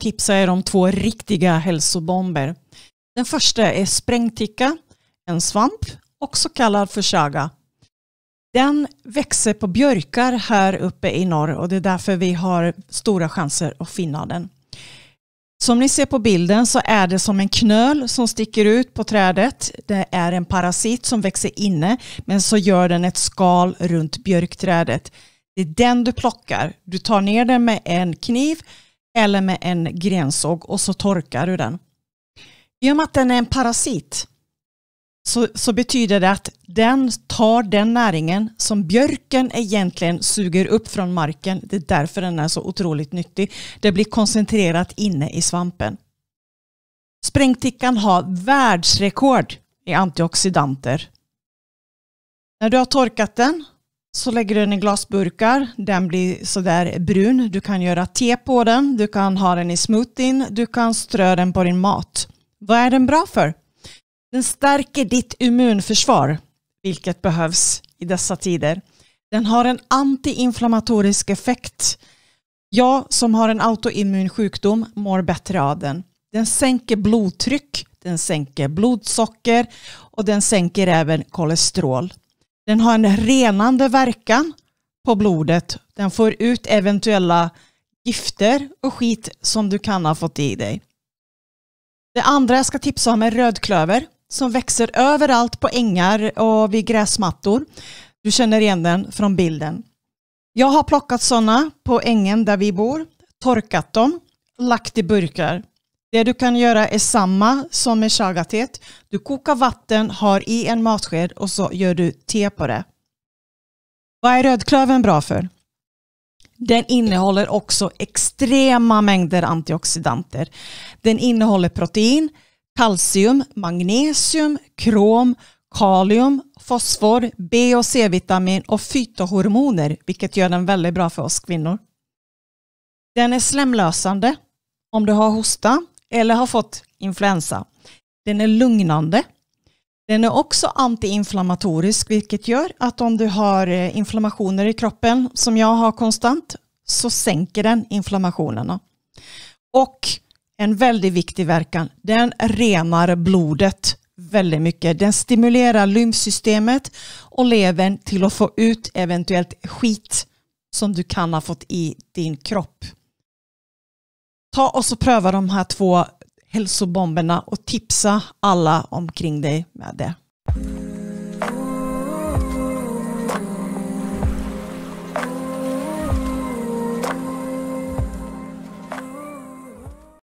tipsa er om två riktiga hälsobomber. Den första är sprängticka, en svamp, också kallad för chaga. Den växer på björkar här uppe i norr och det är därför vi har stora chanser att finna den. Som ni ser på bilden så är det som en knöl som sticker ut på trädet. Det är en parasit som växer inne men så gör den ett skal runt björkträdet. Det är den du plockar. Du tar ner den med en kniv eller med en grensåg och så torkar du den. I och med att den är en parasit så, så, betyder det att den tar den näringen som björken egentligen suger upp från marken. Det är därför den är så otroligt nyttig. Det blir koncentrerat inne i svampen. Sprängtickan har världsrekord i antioxidanter. När du har torkat den så lägger du den i glasburkar, den blir sådär brun. Du kan göra te på den, du kan ha den i smoothien, du kan strö den på din mat. Vad är den bra för? Den stärker ditt immunförsvar, vilket behövs i dessa tider. Den har en antiinflammatorisk effekt. Jag som har en autoimmun sjukdom mår bättre av den. Den sänker blodtryck, den sänker blodsocker och den sänker även kolesterol. Den har en renande verkan på blodet. Den får ut eventuella gifter och skit som du kan ha fått i dig. Det andra jag ska tipsa om är rödklöver som växer överallt på ängar och vid gräsmattor. Du känner igen den från bilden. Jag har plockat sådana på ängen där vi bor, torkat dem, lagt i burkar. Det du kan göra är samma som med shagatet. Du kokar vatten, har i en matsked och så gör du te på det. Vad är rödklöven bra för? Den innehåller också extrema mängder antioxidanter. Den innehåller protein, kalcium, magnesium, krom, kalium, fosfor, B och C-vitamin och fytohormoner, vilket gör den väldigt bra för oss kvinnor. Den är slemlösande. Om du har hosta eller har fått influensa. Den är lugnande. Den är också antiinflammatorisk, vilket gör att om du har eh, inflammationer i kroppen, som jag har konstant, så sänker den inflammationerna. Och en väldigt viktig verkan, den renar blodet väldigt mycket. Den stimulerar lymfsystemet och levern till att få ut eventuellt skit som du kan ha fått i din kropp ta och så pröva de här två hälsobomberna och tipsa alla omkring dig med det.